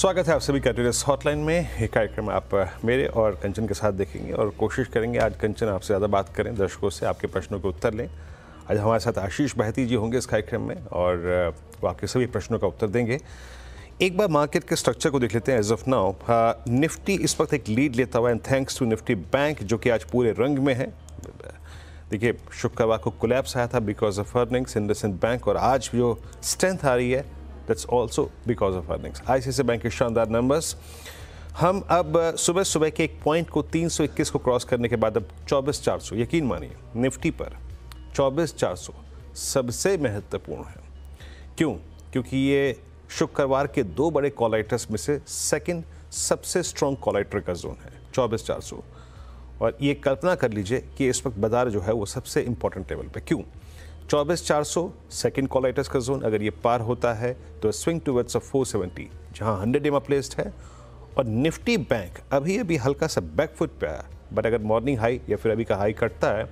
स्वागत है आप सभी का टूरिस्ट हॉटलाइन में ये कार्यक्रम आप मेरे और कंचन के साथ देखेंगे और कोशिश करेंगे आज कंचन आपसे ज़्यादा बात करें दर्शकों से आपके प्रश्नों के उत्तर लें आज हमारे साथ आशीष बहती जी होंगे इस कार्यक्रम में और वो आपके सभी प्रश्नों का उत्तर देंगे एक बार मार्केट के स्ट्रक्चर को देख लेते हैं एज ऑफ नाउ निफ्टी इस वक्त एक लीड लेता हुआ and thanks to Nifty bank जो कि आज पूरे रंग में है देखिए शुक्रवार को कोलैप्स आया था because of earnings IndusInd bank और आज जो स्ट्रेंथ आ रही है that's also because of earnings ICI bank के शानदार नंबर्स हम अब सुबह सुबह के एक पॉइंट को 321 को क्रॉस करने के बाद अब 24,400 यकीन मानिए निफ्टी पर 24,400 सबसे महत्वपूर्ण है क्यों क्योंकि ये शुक्रवार के दो बड़े कॉलाइटर्स में से सेकंड सबसे स्ट्रॉन्ग कॉलाइटर का जोन है 24,400 और ये कल्पना कर लीजिए कि इस वक्त बाजार जो है वो सबसे इंपॉर्टेंट लेवल पे क्यों चौबीस चार सौ सेकेंड कॉलाइटस का जोन अगर ये पार होता है तो swing towards of four seventy जहाँ हंड्रेड एम प्लेस्ड है और निफ्टी बैंक अभी अभी हल्का सा बैकफुट पे आया बट अगर मॉर्निंग हाई या फिर अभी का हाई कटता है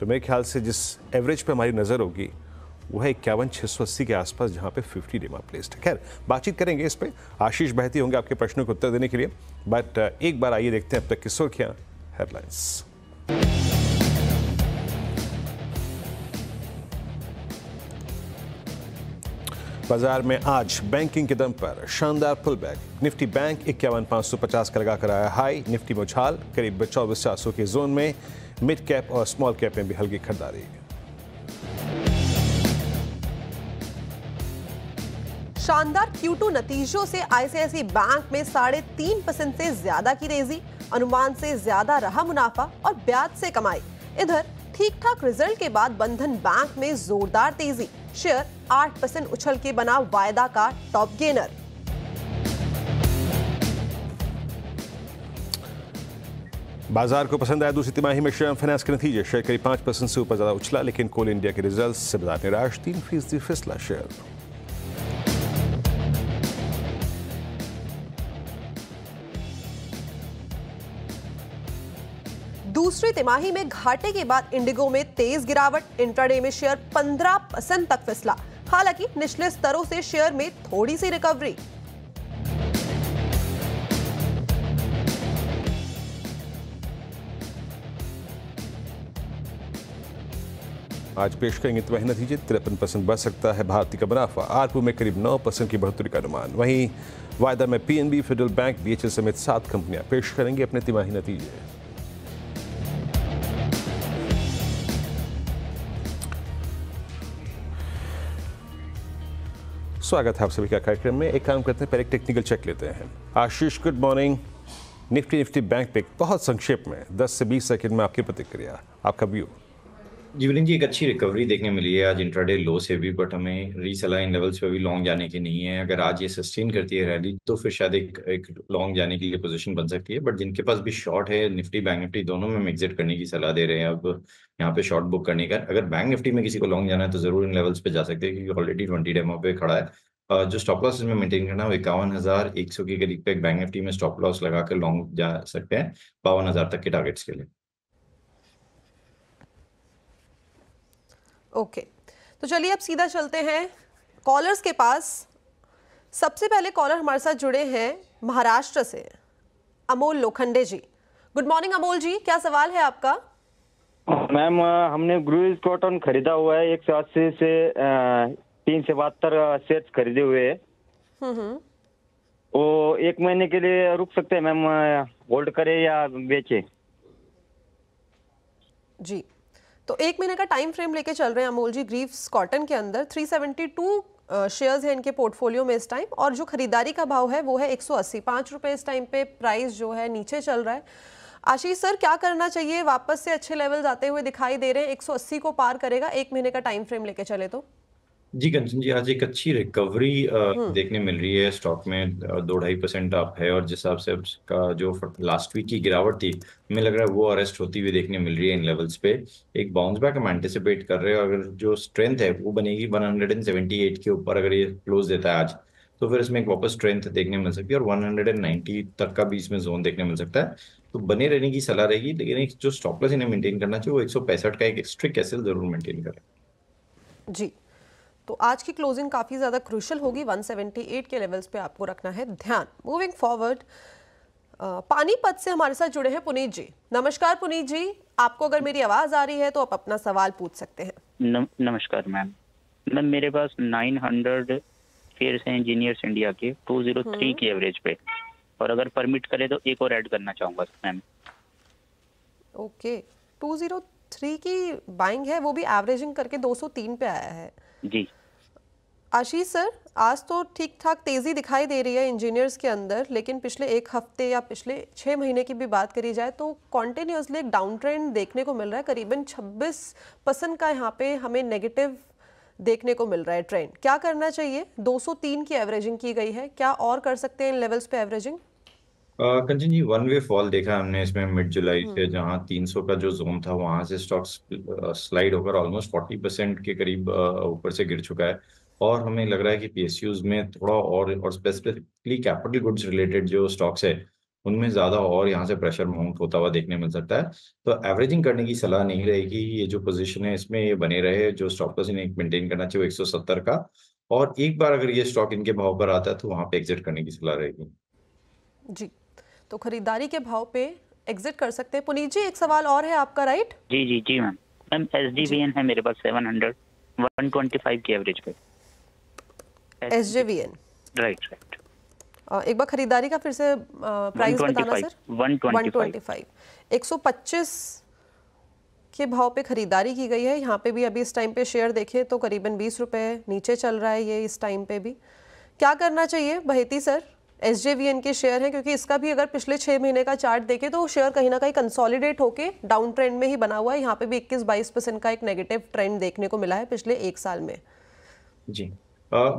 तो मेरे ख्याल से जिस एवरेज पे हमारी नज़र होगी वो है इक्यावन छः सौ अस्सी के आसपास जहाँ पे फिफ्टी डेमा प्लेस्ड है खैर बातचीत करेंगे इस पर आशीष बहती होंगे आपके प्रश्नों को उत्तर देने के लिए बट एक बार आइए देखते हैं अब तक की सुर्खियाँ हेडलाइंस बाजार में आज बैंकिंग के दम पर शानदार पुलबैक निफ्टी बैंक इक्यावन पाँच सौ पचास का लगाकर आया हाई निफ्टी उछाल करीब चौबीस चार सौ के जोन में मिड कैप और स्मॉल कैप में भी हल्की खरीदारी शानदार Q2 नतीजों से आईसीआईसी बैंक में साढ़े तीन परसेंट से ज्यादा की तेजी अनुमान से ज्यादा रहा मुनाफा और ब्याज से कमाई इधर ठीक ठाक रिजल्ट के बाद बंधन बैंक में जोरदार तेजी शेयर आठ परसेंट उछल के बना वायदा का टॉप गेनर बाजार को पसंद आया दूसरी तिमाही में शेयर फाइनेंस के नतीजे शेयर करीब पांच परसेंट से ऊपर ज़्यादा उछला लेकिन कोल इंडिया के रिजल्ट से बाजार निराश तीन फीसदी फिसला शेयर दूसरी तिमाही में घाटे के बाद इंडिगो में तेज गिरावट इंट्राडे में शेयर 15 परसेंट तक फिसला हालांकि निचले स्तरों से शेयर में थोड़ी सी रिकवरी आज पेश करेंगे तो वही नतीजे तिरपन परसेंट बढ़ सकता है भारतीय का मुनाफा आरपू में करीब नौ परसेंट की बढ़ोतरी का अनुमान वहीं वायदा में पीएनबी फेडरल बैंक बीएचएल समेत सात कंपनियां पेश करेंगी अपने तिमाही नतीजे स्वागत है आप सभी का कार्यक्रम में एक काम करते हैं पहले टेक्निकल चेक लेते हैं Ashish good morning Nifty Nifty bank पे बहुत संक्षेप में 10 से 20 सेकंड में आपकी प्रतिक्रिया आपका व्यू जीवलिंग जी एक अच्छी रिकवरी देखने मिली है आज इंट्राडे लो से भी बट हमें रीसलाइन लेवल्स पे भी लॉन्ग जाने की नहीं है अगर आज ये सस्टेन करती है रैली तो फिर शायद एक एक लॉन्ग जाने के लिए पोजीशन बन सकती है बट जिनके पास भी शॉर्ट है निफ्टी बैंक निफ्टी दोनों में हम एग्जिट करने की सलाह दे रहे हैं अब यहाँ पे शॉर्ट बुक करने का अगर बैंक निफ्टी में किसी को लॉन्ग जाना है तो जरूर इन लेवल्स पे जा सकते हैं क्योंकि ऑलरेडी ट्वेंटी डेमो पे खड़ा है जो स्टॉप लॉस इसमें मेंटेन करना है इक्यावन हजार एक सौ के करीब पे बैंक निफ्टी में स्टॉप लॉस लगा कर लॉन्ग जा सकते हैं बावन हजार तक के टारगेट्स के लिए ओके तो चलिए अब सीधा चलते हैं कॉलर्स के पास सबसे पहले कॉलर हमारे साथ जुड़े हैं महाराष्ट्र से अमोल लोखंडे जी गुड मॉर्निंग अमोल जी क्या सवाल है आपका मैम हमने ग्रू कॉटन खरीदा हुआ है एक सौ अस्सी से तीन सौ बहत्तर सेट्स खरीदे हुए हैं हम्म, हम्म। वो एक महीने के लिए रुक सकते हैं मैम होल्ड करें या बेचे जी तो एक महीने का टाइम फ्रेम लेके चल रहे हैं अमोल जी ग्रीफ कॉटन के अंदर 372 शेयर्स हैं इनके पोर्टफोलियो में इस टाइम और जो खरीदारी का भाव है वो है एक सौ रुपये इस टाइम पे प्राइस जो है नीचे चल रहा है आशीष सर क्या करना चाहिए वापस से अच्छे लेवल्स आते हुए दिखाई दे रहे हैं 180 को पार करेगा एक महीने का टाइम फ्रेम लेके चले तो जी कंचन जी आज एक अच्छी रिकवरी देखने मिल रही है स्टॉक में दो ढाई परसेंट अप है और जिस हिसाब से उसका जो लास्ट वीक की गिरावट थी हमें लग रहा है वो अरेस्ट होती हुई देखने मिल रही है इन लेवल्स पे एक बाउंस बैक हम एंटिसिपेट कर रहे हैं अगर जो स्ट्रेंथ है वो बनेगी one hundred and seventy eight के ऊपर अगर ये क्लोज देता है आज तो फिर इसमें एक वापस स्ट्रेंथ देखने मिल सकती है और 190 तक का भी इसमें जोन देखने मिल सकता है तो बने रहने की सलाह रहेगी लेकिन एक जो स्टॉपलेस इन्हें मेंटेन करना चाहिए वो एक सौ पैंसठ का एक स्ट्रिक्ट कैसल जरूर मेंटेन करें जी तो आज की क्लोजिंग काफ़ी ज़्यादा क्रुशल होगी 178 के लेवल्स पे आपको रखना है ध्यान मूविंग फॉरवर्ड पानीपत से हमारे साथ जुड़े हैं पुनीत जी नमस्कार पुनीत जी आपको अगर मेरी आवाज़ आ रही है तो आप अपना सवाल पूछ सकते हैं नमस्कार मैम मैम मेरे पास 900 हंड्रेड फेयर है इंजीनियर्स इंडिया के 203 हम्म। की एवरेज पे और अगर परमिट करे तो एक और एड करना चाहूंगा मैम ओके okay. 203 की बाइंग है वो भी एवरेजिंग करके 203 पे आया है जी आशीष सर आज तो ठीक ठाक तेज़ी दिखाई दे रही है इंजीनियर्स के अंदर लेकिन पिछले एक हफ्ते या पिछले छः महीने की भी बात करी जाए तो कॉन्टिन्यूसली एक डाउन ट्रेंड देखने को मिल रहा है करीबन 26 परसेंट का यहाँ पे हमें नेगेटिव देखने को मिल रहा है ट्रेंड क्या करना चाहिए 203 की एवरेजिंग की गई है क्या और कर सकते हैं इन लेवल्स पे averaging Kanchan ji one way fall देखा हमने इसमें मिड जुलाई से हम्म जहां 300 का जो जोन था वहां से स्टॉक्स स्लाइड होकर ऑलमोस्ट 40 परसेंट के करीब ऊपर से गिर चुका है और हमें लग रहा है कि पीएसयूज में थोड़ा और और स्पेसिफिकली कैपिटल गुड्स रिलेटेड जो स्टॉक्स है उनमें ज्यादा और यहाँ से प्रेशर माउंट होता हुआ देखने मिल सकता है तो एवरेजिंग करने की सलाह नहीं रहेगी ये जो पोजिशन है इसमें ये बने रहे जो स्टॉक लॉस इन्हें मेंटेन करना चाहिए 170 का और एक बार अगर ये स्टॉक इनके भाव पर आता है तो वहां पे एग्जिट करने की सलाह रहेगी जी तो खरीदारी के भाव पे एग्जिट कर सकते हैं पुनीत जी एक सवाल और है आपका राइट जी जी जी ma'am ma'am S D B N है मेरे पास seven hundred one twenty five की एवरेज पे S J V N right right एक बार खरीदारी का फिर से प्राइस बताना सर वन ट्वेंटी एक सौ पच्चीस के भाव पे खरीदारी की गई है यहाँ पे भी अभी इस टाइम पे शेयर देखे तो करीबन बीस रुपए नीचे चल रहा है ये इस टाइम पे भी क्या करना चाहिए बहेती सर एस के शेयर हैं क्योंकि इसका भी अगर पिछले छः महीने का चार्ट देखें तो शेयर कहीं ना कहीं कंसोलिडेट होकर डाउन ट्रेंड में ही बना हुआ है यहाँ पे भी इक्कीस बाईस परसेंट का एक नेगेटिव ट्रेंड देखने को मिला है पिछले एक साल में जी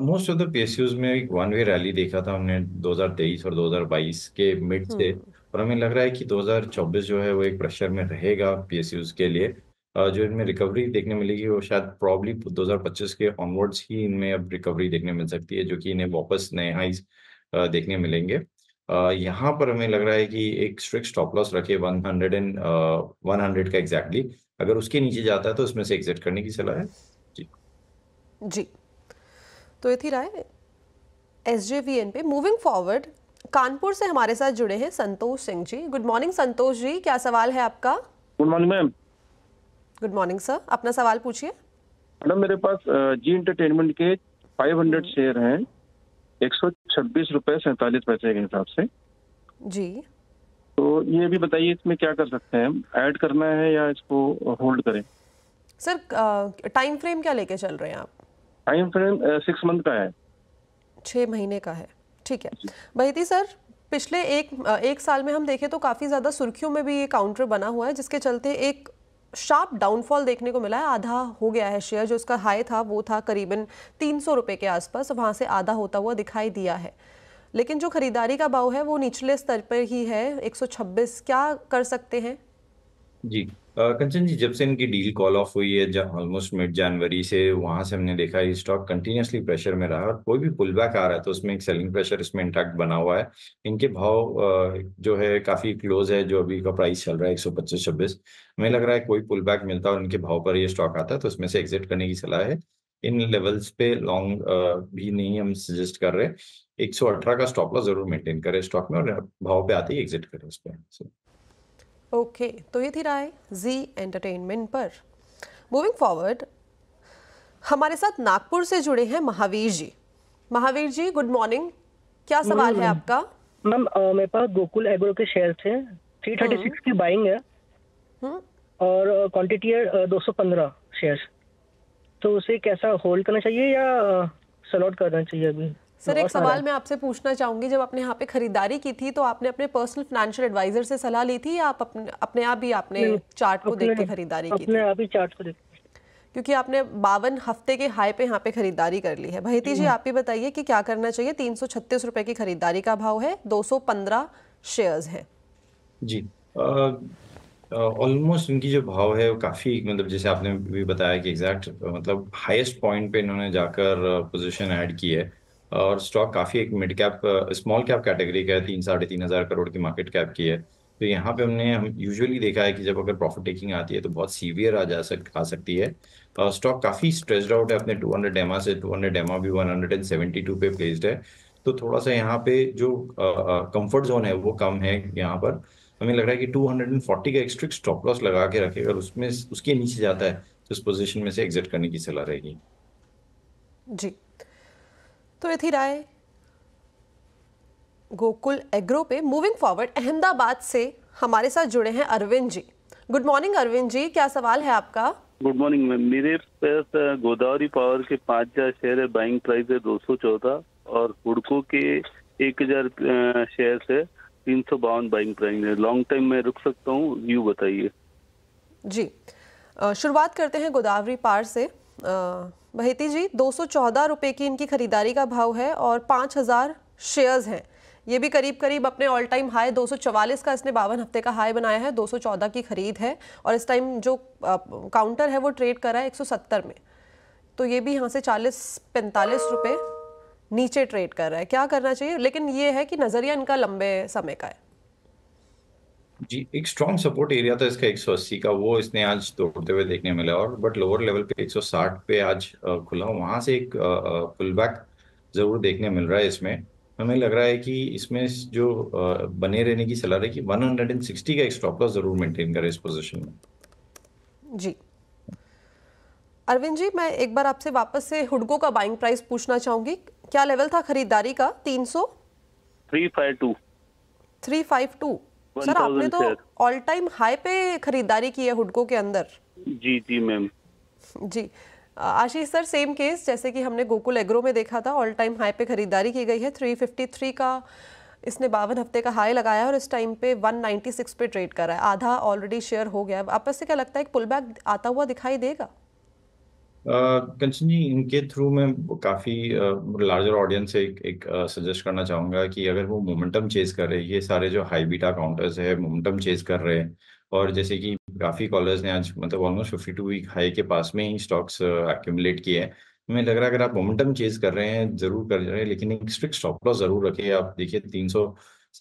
मोस्ट ऑफ द पीएसयूज में एक वन वे रैली देखा था हमने 2023 और 2022 के मिड से हम्म। और हमें लग रहा है कि 2024 जो है वो एक प्रेशर में रहेगा पीएसयूज के लिए uh, जो इनमें रिकवरी देखने मिलेगी वो शायद प्रॉब्ली 2025 के ऑनवर्ड्स ही इनमें अब रिकवरी देखने मिल सकती है जो कि इन्हें वापस नए हाइज देखने मिलेंगे Uh, यहाँ पर हमें लग रहा है कि एक स्ट्रिक्ट स्टॉप लॉस रखे 100 एंड वन हंड्रेड का एग्जैक्टली exactly. अगर उसके नीचे जाता है तो इसमें से एग्जिट करने की सलाह है जी जी तो ये थी राय एस जे वी एन पे मूविंग फॉरवर्ड कानपुर से हमारे साथ जुड़े हैं संतोष सिंह जी गुड मॉर्निंग संतोष जी क्या सवाल है आपका good morning ma'am good morning sir अपना सवाल पूछिए मैडम मेरे पास जी इंटरटेनमेंट के 500 शेयर हम्म। हैं 140 छब्बीस रुपए सैंतालीस पैसे के हिसाब से जी तो ये भी बताइए इसमें क्या कर सकते हैं ऐड करना है या इसको होल्ड करें सर टाइम फ्रेम क्या लेके चल रहे हैं आप टाइम फ्रेम सिक्स मंथ का है छः महीने का है ठीक है बहती सर पिछले एक एक साल में हम देखें तो काफ़ी ज़्यादा सुर्खियों में भी ये काउंटर बना हुआ है जिसके चलते एक शार्प डाउनफॉल देखने को मिला है आधा हो गया है शेयर जो उसका हाई था वो था करीबन तीन सौ रुपये के आसपास वहाँ से आधा होता हुआ दिखाई दिया है लेकिन जो खरीदारी का भाव है वो निचले स्तर पर ही है एक क्या कर सकते हैं जी कंचन जी जब से इनकी डील कॉल ऑफ हुई है जब ऑलमोस्ट मिड जनवरी से वहां से हमने देखा है स्टॉक कंटिन्यूसली प्रेशर में रहा और कोई भी पुल बैक आ रहा है तो उसमें एक सेलिंग प्रेशर इसमें इंटैक्ट बना हुआ है इनके भाव जो है काफी क्लोज है जो अभी का प्राइस चल रहा है एक सौ पच्चीस छब्बीस हमें लग रहा है कोई पुल बैक मिलता है और इनके भाव पर ये स्टॉक आता है तो उसमें से एग्जिट करने की सलाह है इन लेवल्स पे लॉन्ग भी नहीं हम सजेस्ट कर रहे एक सौ अठारह का स्टॉप लॉस जरूर मेंटेन करें स्टॉक में और भाव पे आते ही एग्जिट करें उस पर ओके okay, तो ये थी राय जी एंटरटेनमेंट पर मूविंग फॉरवर्ड हमारे साथ नागपुर से जुड़े हैं महावीर जी महावीर जी गुड मॉर्निंग क्या सवाल है आपका मैम मेरे पास गोकुल एग्रो के शेयर थे 336 की बाइंग है हम्म। और क्वांटिटी है 215 शेयर्स तो उसे कैसा होल्ड करना चाहिए या सलॉट करना चाहिए अभी सर एक सवाल मैं आपसे पूछना चाहूंगी जब आपने यहाँ पे खरीदारी की थी तो आपने अपने पर्सनल फाइनेंशियल एडवाइजर से सलाह ली थी या आप अपने अपने आप ही आपने चार्ट को देख के खरीदारी की अपने आप ही चार्ट को देख क्योंकि आपने बावन हफ्ते के हाई पे यहाँ पे खरीदारी कर ली है भहिती जी हम्म। आप ही बताइए कि क्या करना चाहिए तीन सौ की खरीदारी का भाव है दो सौ पंद्रह शेयर्स हैं जी ऑलमोस्ट इनकी जो भाव है वो काफ़ी मतलब जैसे आपने भी बताया कि एग्जैक्ट मतलब हाईएस्ट पॉइंट पे इन्होंने जाकर पोजीशन ऐड की है और स्टॉक काफ़ी एक mid cap small cap category का है तीन साढ़े तीन हज़ार करोड़ की मार्केट कैप की है तो यहाँ पे हमने हम यूजुअली देखा है कि जब अगर प्रॉफिट टेकिंग आती है तो बहुत सीवियर आ जा सक आ सकती है स्टॉक काफ़ी स्ट्रेस्ड आउट है अपने 200 एमा से 200 एमा भी 172 पे प्लेस्ड है तो थोड़ा सा यहाँ पे जो कंफर्ट जोन है वो कम है यहाँ पर हमें लग रहा है कि 240 का स्ट्रिक्ट स्टॉप लॉस लगा के रखे अगर उसमें उसके नीचे जाता है तो उस पोजिशन में से एग्जिट करने की सलाह रहेगी जी तो ये थी राय गोकुल एग्रो पे मूविंग फॉरवर्ड अहमदाबाद से हमारे साथ जुड़े हैं अरविंद जी गुड मॉर्निंग अरविंद जी क्या सवाल है आपका गुड मॉर्निंग मैम मेरे पास गोदावरी पावर के पाँच हजार शेयर है बाइंग प्राइस है दो सौ चौदह और हुडको के एक हजार शेयर है तीन सौ बावन बाइंग प्राइस है लॉन्ग टाइम में रुक सकता हूँ यू बताइए जी शुरुआत करते हैं गोदावरी पार से आ... बहती जी दो रुपए की इनकी खरीदारी का भाव है और पाँच हज़ार शेयर्स हैं ये भी करीब करीब अपने ऑल टाइम हाई 244 का इसने बावन हफ्ते का हाई बनाया है 214 की खरीद है और इस टाइम जो काउंटर है वो ट्रेड कर रहा है 170 में तो ये भी यहाँ से 40 45 रुपए नीचे ट्रेड कर रहा है क्या करना चाहिए लेकिन ये है कि नज़रिया इनका लंबे समय का है जी एक स्ट्रॉन्ग सपोर्ट एरिया था इसका 180 का वो इसने आज तोड़ते हुए देखने मिले और बट लोअर लेवल पे 160 पे आज खुला वहां से एक पुल बैक जरूर देखने मिल रहा है इसमें हमें लग रहा है कि इसमें जो बने रहने की सलाह है कि 160 का एक स्टॉप लॉस जरूर मेंटेन करें इस पोजीशन में जी अरविंद जी मैं एक बार आपसे वापस से हुडको का बाइंग प्राइस पूछना चाहूंगी क्या लेवल था खरीदारी का 300 352 352 सर आपने तो ऑल टाइम हाई पे खरीदारी की है हुडको के अंदर जी जी मैम जी आशीष सर सेम केस जैसे कि हमने गोकुल एग्रो में देखा था ऑल टाइम हाई पे खरीदारी की गई है 353 का इसने बावन हफ्ते का हाई लगाया और इस टाइम पे 196 पे ट्रेड कर रहा है आधा ऑलरेडी शेयर हो गया है आपस से क्या लगता है एक पुल बैक आता हुआ दिखाई देगा कंचन जी इनके थ्रू मैं काफ़ी लार्जर ऑडियंस से एक, एक सजेस्ट करना चाहूँगा कि अगर वो मोमेंटम चेज कर रहे हैं ये सारे जो हाई बीटा काउंटर्स है मोमेंटम चेज कर रहे हैं और जैसे कि काफ़ी कॉलर्स ने आज मतलब almost fifty two week high के पास में ही स्टॉक्स एक्यूमुलेट किए हैं मुझे लग रहा है अगर आप मोमेंटम चेज कर रहे हैं जरूर कर रहे हैं लेकिन एक स्ट्रिक्ट स्टॉप लॉस जरूर रखिए आप देखिए तीन सौ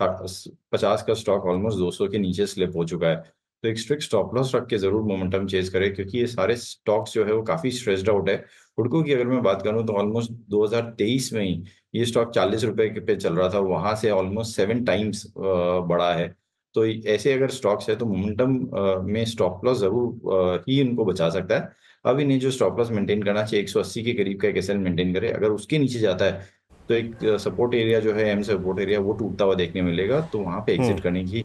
पचास का स्टॉक ऑलमोस्ट दो सौ के नीचे स्लिप हो चुका है तो एक स्ट्रिक्ट स्टॉप लॉस रख के जरूर मोमेंटम चेज करें क्योंकि ये सारे स्टॉक्स जो है वो काफी स्ट्रेस्ड आउट है हुडको की अगर मैं बात करूं तो ऑलमोस्ट 2023 में ही ये स्टॉक चालीस रुपए पे चल रहा था वहां से ऑलमोस्ट सेवन टाइम्स बड़ा है तो ऐसे अगर स्टॉक्स है तो मोमेंटम में स्टॉप लॉस जरूर ही इनको बचा सकता है अब इन्हें जो स्टॉप लॉस मेंटेन करना चाहिए 180 के करीब का एक एस मेंटेन करे अगर उसके नीचे जाता है तो एक सपोर्ट एरिया जो है एम सपोर्ट एरिया वो टूटता हुआ देखने मिलेगा तो वहां पे एग्जिट हम्म। करने की